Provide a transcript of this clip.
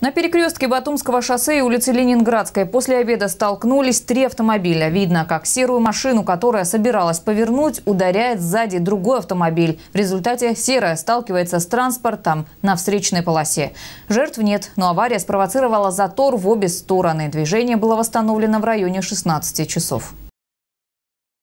На перекрестке Батумского шоссе и улицы Ленинградской после обеда столкнулись три автомобиля. Видно, как серую машину, которая собиралась повернуть, ударяет сзади другой автомобиль. В результате серая сталкивается с транспортом на встречной полосе. Жертв нет, но авария спровоцировала затор в обе стороны. Движение было восстановлено в районе 16 часов.